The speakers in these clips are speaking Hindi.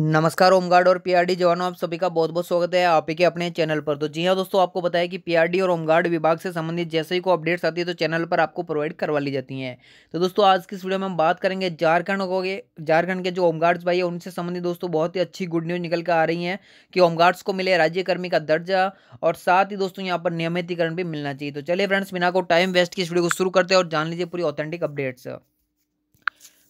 नमस्कार होमगार्ड और पीआरडी जवानों आप सभी का बहुत बहुत स्वागत है आप ही के अपने चैनल पर तो जी हाँ दोस्तों आपको बताया कि पीआरडी और होमगार्ड विभाग से संबंधित जैसे ही को अपडेट्स आती है तो चैनल पर आपको प्रोवाइड करवा ली जाती हैं तो दोस्तों आज की इस वीडियो में हम बात करेंगे झारखंड को झारखंड के जो होमगार्ड्स भाई है उनसे संबंधित दोस्तों बहुत ही अच्छी गुड न्यूज़ निकल कर आ रही है कि होमगार्ड्स को मिले राज्यकर्मी का दर्जा और साथ ही दोस्तों यहाँ पर नियमितीकरण भी मिलना चाहिए तो चलिए फ्रेंड्स बिना को टाइम वेस्ट की इस वीडियो को शुरू करते हैं और जान लीजिए पूरी ऑथेंटिक अपडेट्स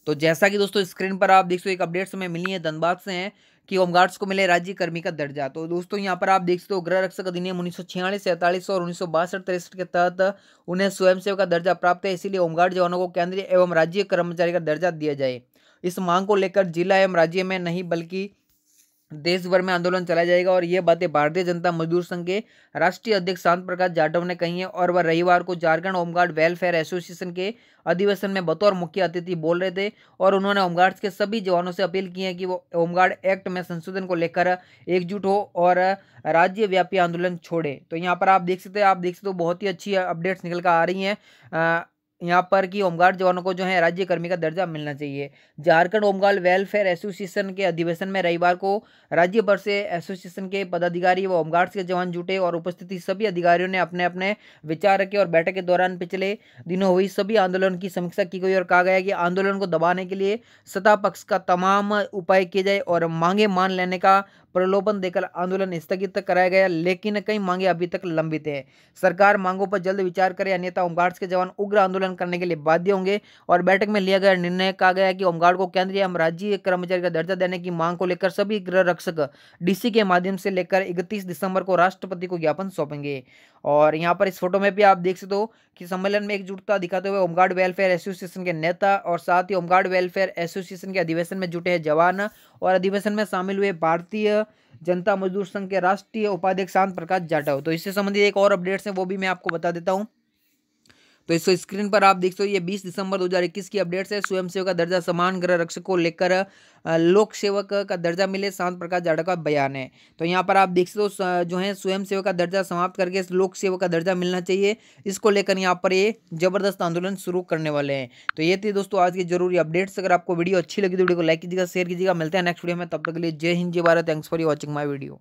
तो जैसा कि दोस्तों स्क्रीन पर आप देख सो एक अपडेट्स हमें मिली है धनबाद से हैं कि होमगार्ड्स को मिले राज्य कर्मी का दर्जा तो दोस्तों यहाँ पर आप देख सकते हो गृह रक्षक अधिनियम उन्नीस सौ छियालीस सैंतालीस और उन्नीस सौ बासठ तिरसठ के तहत उन्हें स्वयंसेवक का दर्जा प्राप्त है इसीलिए होमगार्ड जवानों को केंद्रीय एवं राज्य कर्मचारी का दर्जा दिया जाए इस मांग को लेकर जिला एवं राज्य में नहीं बल्कि देश भर में आंदोलन चलाया जाएगा और ये बातें भारतीय जनता मजदूर संघ के राष्ट्रीय अध्यक्ष शांत प्रकाश जाटव ने कही है और वह रविवार को झारखंड होमगार्ड वेलफेयर एसोसिएशन के अधिवेशन में बतौर मुख्य अतिथि बोल रहे थे और उन्होंने होमगार्ड्स के सभी जवानों से अपील की है कि वो होमगार्ड एक्ट में संशोधन को लेकर एकजुट हो और राज्यव्यापी आंदोलन छोड़े तो यहाँ पर आप देख सकते हैं आप देख सकते हो बहुत ही अच्छी अपडेट्स निकल कर आ रही हैं यहाँ पर कि होमगार्ड जवानों को जो है राज्य कर्मी का दर्जा मिलना चाहिए झारखंड होमगार्ड वेलफेयर एसोसिएशन के अधिवेशन में रविवार को राज्य भर से एसोसिएशन के पदाधिकारी व होमगार्ड्स के जवान जुटे और उपस्थिति सभी अधिकारियों ने अपने अपने विचार रखे और बैठक के दौरान पिछले दिनों हुई सभी आंदोलन की समीक्षा की गई और कहा गया कि आंदोलन को दबाने के लिए सत्ता पक्ष का तमाम उपाय किए जाए और मांगे मान लेने का प्रलोभन देकर आंदोलन स्थगित कराया गया लेकिन कई मांगे अभी तक लंबित है सरकार मांगों पर जल्द विचार करे अन्यथा होमगार्ड के जवान उग्र आंदोलन करने के लिए बाध्य होंगे और बैठक में लिया गया निर्णय कहा गया कि होमगार्ड को केंद्रीय एवं राज्य कर्मचारी का दर्जा देने की मांग को लेकर सभी गृह रक्षक डीसी के माध्यम से लेकर इकतीस दिसंबर को राष्ट्रपति को ज्ञापन सौंपेंगे और यहाँ पर इस फोटो में भी आप देख सकते हो कि सम्मेलन में एकजुटता दिखाते हुए होमगार्ड वेलफेयर एसोसिएशन के नेता और साथ ही होमगार्ड वेलफेयर एसोसिएशन के अधिवेशन में जुटे हैं जवान और अधिवेशन में शामिल हुए भारतीय जनता मजदूर संघ के राष्ट्रीय उपाध्यक्ष शांत प्रकाश जाटव तो इससे संबंधित एक और अपडेट्स हैं वो भी मैं आपको बता देता हूँ तो इस स्क्रीन पर आप देख सकते हो ये 20 दिसंबर 2021 की अपडेट्स है स्वयंसेवक का दर्जा समान गृह रक्षक को लेकर लोक सेवक का दर्जा मिले शांत प्रकाश जाडा का बयान है तो यहाँ पर आप देख सकते हो जो है स्वयं सेवक का दर्जा समाप्त करके लोक सेवक का दर्जा मिलना चाहिए इसको लेकर यहाँ पर ये जबरदस्त आंदोलन शुरू करने वाले हैं तो ये थे दोस्तों आज की जरूरी अपडेट्स अगर आपको वीडियो अच्छी लगी तो वीडियो को लाइक कीजिएगा शेयर कीजिएगा मिलते हैं नेक्स्ट वीडियो में तब तक के लिए जय हिंद जय Bharat thanks for watching my video